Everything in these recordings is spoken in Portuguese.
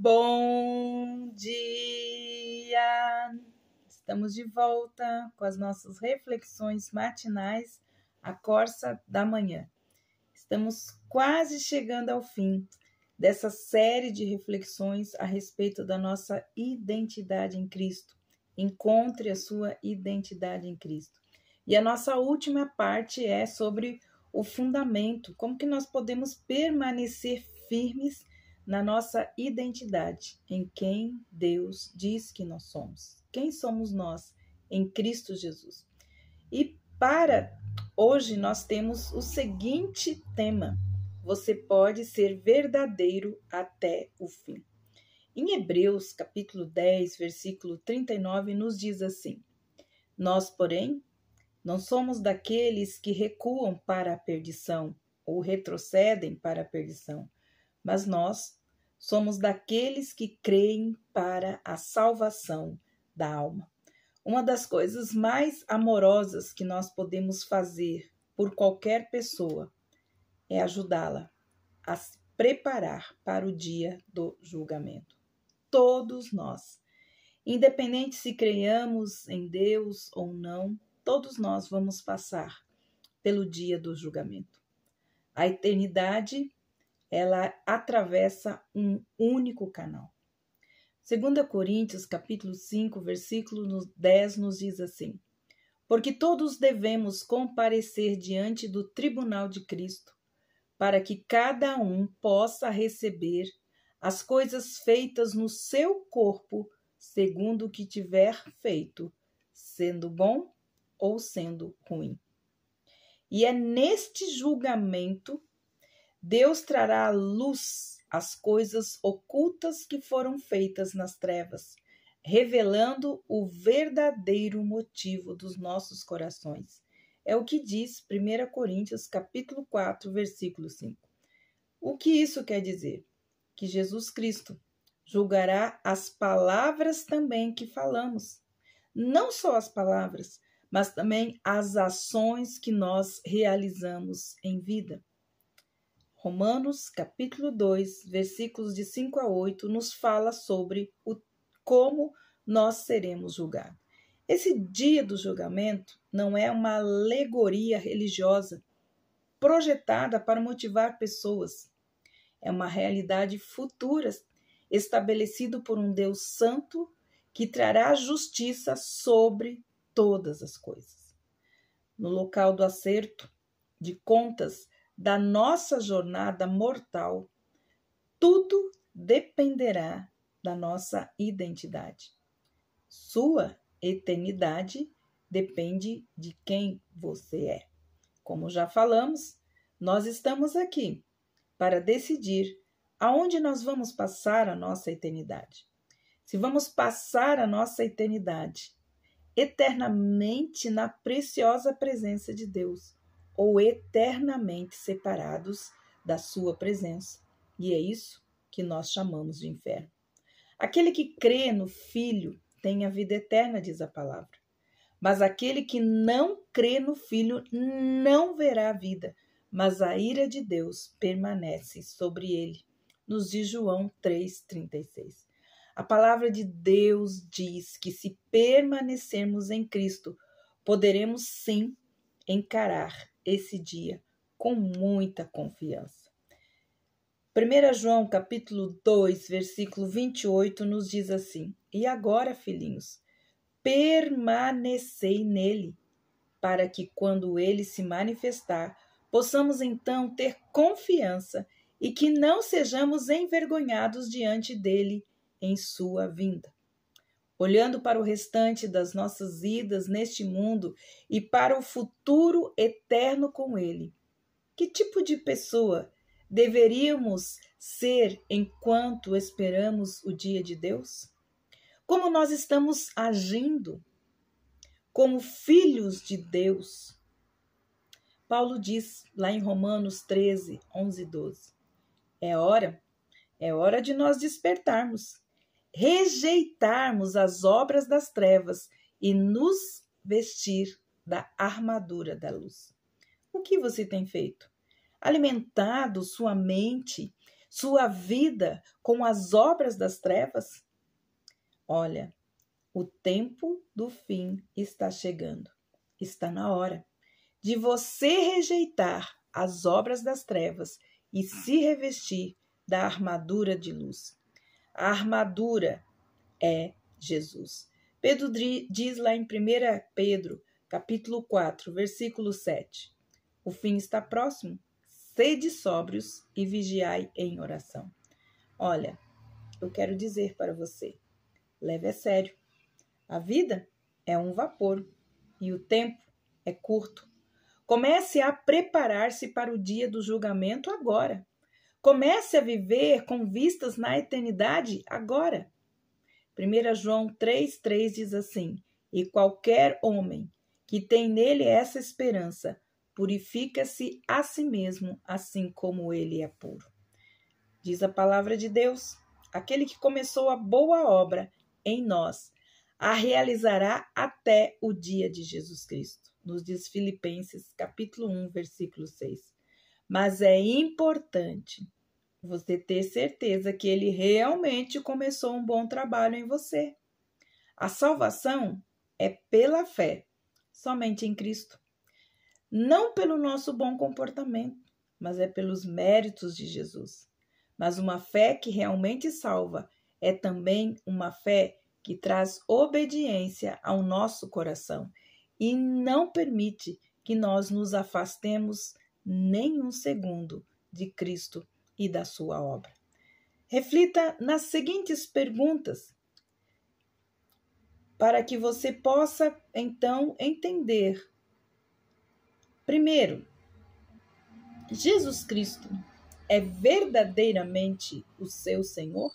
Bom dia! Estamos de volta com as nossas reflexões matinais, a Corsa da Manhã. Estamos quase chegando ao fim dessa série de reflexões a respeito da nossa identidade em Cristo. Encontre a sua identidade em Cristo. E a nossa última parte é sobre o fundamento, como que nós podemos permanecer firmes na nossa identidade, em quem Deus diz que nós somos. Quem somos nós em Cristo Jesus? E para hoje nós temos o seguinte tema: você pode ser verdadeiro até o fim. Em Hebreus, capítulo 10, versículo 39, nos diz assim: Nós, porém, não somos daqueles que recuam para a perdição ou retrocedem para a perdição, mas nós somos daqueles que creem para a salvação da alma. Uma das coisas mais amorosas que nós podemos fazer por qualquer pessoa é ajudá-la a se preparar para o dia do julgamento. Todos nós, independente se creiamos em Deus ou não, todos nós vamos passar pelo dia do julgamento. A eternidade ela atravessa um único canal. 2 Coríntios, capítulo 5, versículo 10 nos diz assim: Porque todos devemos comparecer diante do tribunal de Cristo, para que cada um possa receber as coisas feitas no seu corpo, segundo o que tiver feito, sendo bom ou sendo ruim. E é neste julgamento Deus trará à luz as coisas ocultas que foram feitas nas trevas, revelando o verdadeiro motivo dos nossos corações. É o que diz 1 Coríntios capítulo 4, versículo 5. O que isso quer dizer? Que Jesus Cristo julgará as palavras também que falamos. Não só as palavras, mas também as ações que nós realizamos em vida. Romanos, capítulo 2, versículos de 5 a 8, nos fala sobre o, como nós seremos julgados. Esse dia do julgamento não é uma alegoria religiosa projetada para motivar pessoas. É uma realidade futura estabelecido por um Deus santo que trará justiça sobre todas as coisas. No local do acerto de contas, da nossa jornada mortal, tudo dependerá da nossa identidade. Sua eternidade depende de quem você é. Como já falamos, nós estamos aqui para decidir aonde nós vamos passar a nossa eternidade. Se vamos passar a nossa eternidade eternamente na preciosa presença de Deus, ou eternamente separados da sua presença. E é isso que nós chamamos de inferno. Aquele que crê no Filho tem a vida eterna, diz a palavra. Mas aquele que não crê no Filho não verá a vida, mas a ira de Deus permanece sobre ele. Nos diz João 3,36. A palavra de Deus diz que se permanecermos em Cristo, poderemos sim encarar esse dia com muita confiança. 1 João capítulo 2, versículo 28 nos diz assim: E agora, filhinhos, permanecei nele, para que quando ele se manifestar, possamos então ter confiança e que não sejamos envergonhados diante dele em sua vinda olhando para o restante das nossas vidas neste mundo e para o futuro eterno com Ele. Que tipo de pessoa deveríamos ser enquanto esperamos o dia de Deus? Como nós estamos agindo como filhos de Deus? Paulo diz lá em Romanos 13, 11 e 12: É hora, é hora de nós despertarmos rejeitarmos as obras das trevas e nos vestir da armadura da luz. O que você tem feito? Alimentado sua mente, sua vida com as obras das trevas? Olha, o tempo do fim está chegando. Está na hora de você rejeitar as obras das trevas e se revestir da armadura de luz. A armadura é Jesus. Pedro diz lá em 1 Pedro, capítulo 4, versículo 7: O fim está próximo, sede sóbrios e vigiai em oração. Olha, eu quero dizer para você, leve a sério. A vida é um vapor e o tempo é curto. Comece a preparar-se para o dia do julgamento agora. Comece a viver com vistas na eternidade agora. 1 João 3,3 diz assim: E qualquer homem que tem nele essa esperança purifica-se a si mesmo, assim como ele é puro. Diz a palavra de Deus: aquele que começou a boa obra em nós a realizará até o dia de Jesus Cristo. Nos diz Filipenses, capítulo 1, versículo 6 mas é importante você ter certeza que ele realmente começou um bom trabalho em você. A salvação é pela fé, somente em Cristo. Não pelo nosso bom comportamento, mas é pelos méritos de Jesus. Mas uma fé que realmente salva é também uma fé que traz obediência ao nosso coração e não permite que nós nos afastemos nem um segundo de Cristo e da sua obra. Reflita nas seguintes perguntas para que você possa então entender. Primeiro, Jesus Cristo é verdadeiramente o seu Senhor?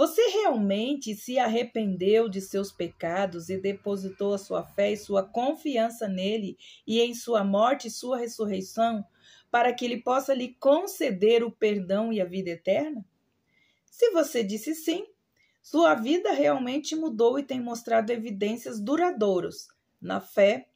Você realmente se arrependeu de seus pecados e depositou a sua fé e sua confiança nele e em sua morte e sua ressurreição, para que ele possa lhe conceder o perdão e a vida eterna? Se você disse sim, sua vida realmente mudou e tem mostrado evidências duradouras na fé,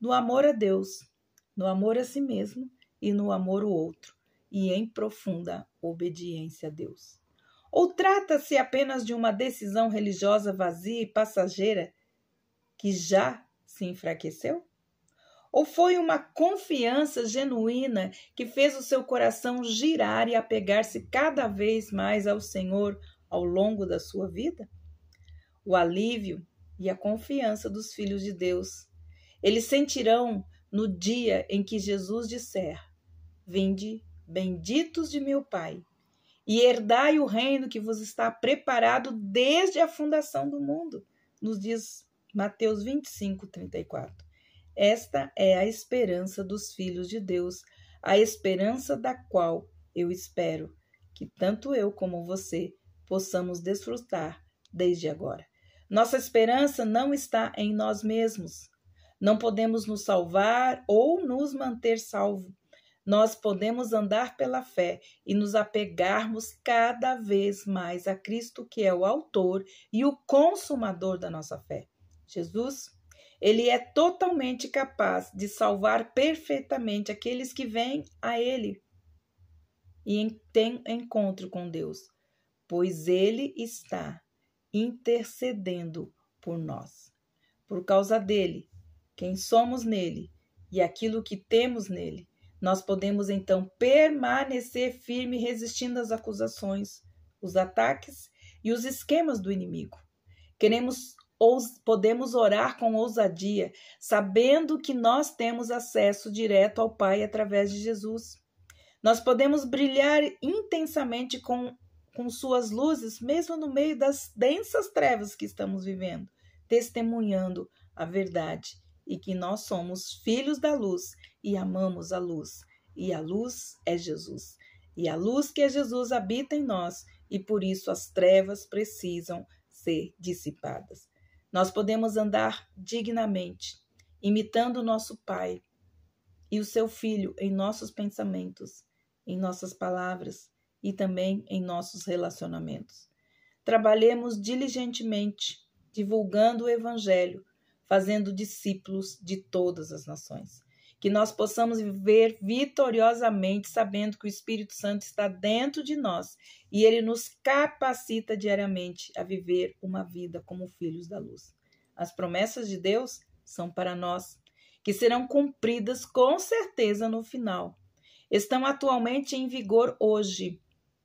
no amor a Deus, no amor a si mesmo e no amor ao outro, e em profunda obediência a Deus. Ou trata-se apenas de uma decisão religiosa vazia e passageira que já se enfraqueceu? Ou foi uma confiança genuína que fez o seu coração girar e apegar-se cada vez mais ao Senhor ao longo da sua vida? O alívio e a confiança dos filhos de Deus. Eles sentirão no dia em que Jesus disser: Vinde, benditos de meu Pai e herdai o reino que vos está preparado desde a fundação do mundo, nos diz Mateus 25, 34. Esta é a esperança dos filhos de Deus, a esperança da qual eu espero que tanto eu como você possamos desfrutar desde agora. Nossa esperança não está em nós mesmos. Não podemos nos salvar ou nos manter salvo, nós podemos andar pela fé e nos apegarmos cada vez mais a Cristo, que é o autor e o consumador da nossa fé. Jesus, ele é totalmente capaz de salvar perfeitamente aqueles que vêm a ele e têm encontro com Deus, pois ele está intercedendo por nós. Por causa dele, quem somos nele e aquilo que temos nele, nós podemos então permanecer firme resistindo às acusações, os ataques e os esquemas do inimigo. Queremos ou podemos orar com ousadia, sabendo que nós temos acesso direto ao Pai através de Jesus. Nós podemos brilhar intensamente com, com suas luzes, mesmo no meio das densas trevas que estamos vivendo, testemunhando a verdade e que nós somos filhos da luz e amamos a luz. E a luz é Jesus. E a luz que é Jesus habita em nós, e por isso as trevas precisam ser dissipadas. Nós podemos andar dignamente, imitando nosso Pai e o seu Filho em nossos pensamentos, em nossas palavras e também em nossos relacionamentos. Trabalhemos diligentemente, divulgando o Evangelho, fazendo discípulos de todas as nações que nós possamos viver vitoriosamente, sabendo que o Espírito Santo está dentro de nós e ele nos capacita diariamente a viver uma vida como filhos da luz. As promessas de Deus são para nós, que serão cumpridas com certeza no final. Estão atualmente em vigor hoje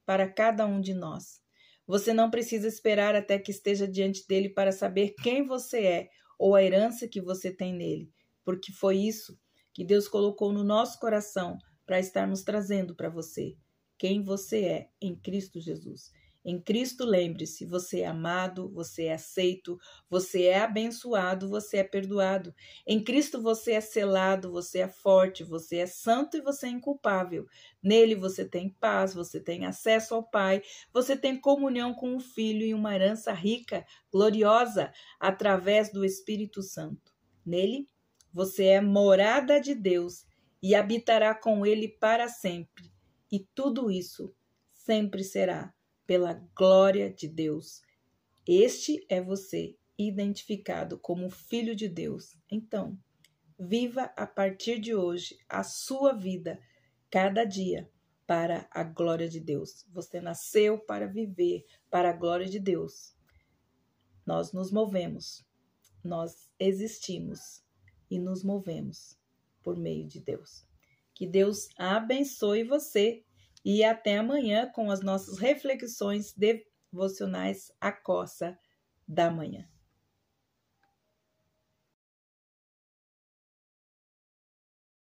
para cada um de nós. Você não precisa esperar até que esteja diante dele para saber quem você é ou a herança que você tem nele, porque foi isso que Deus colocou no nosso coração para estarmos trazendo para você quem você é em Cristo Jesus. Em Cristo, lembre-se, você é amado, você é aceito, você é abençoado, você é perdoado. Em Cristo você é selado, você é forte, você é santo e você é inculpável. Nele você tem paz, você tem acesso ao Pai, você tem comunhão com o Filho e uma herança rica, gloriosa, através do Espírito Santo. Nele você é morada de Deus e habitará com Ele para sempre. E tudo isso sempre será pela glória de Deus. Este é você, identificado como filho de Deus. Então, viva a partir de hoje a sua vida, cada dia, para a glória de Deus. Você nasceu para viver para a glória de Deus. Nós nos movemos, nós existimos e nos movemos por meio de Deus. Que Deus abençoe você e até amanhã com as nossas reflexões devocionais a coça da manhã.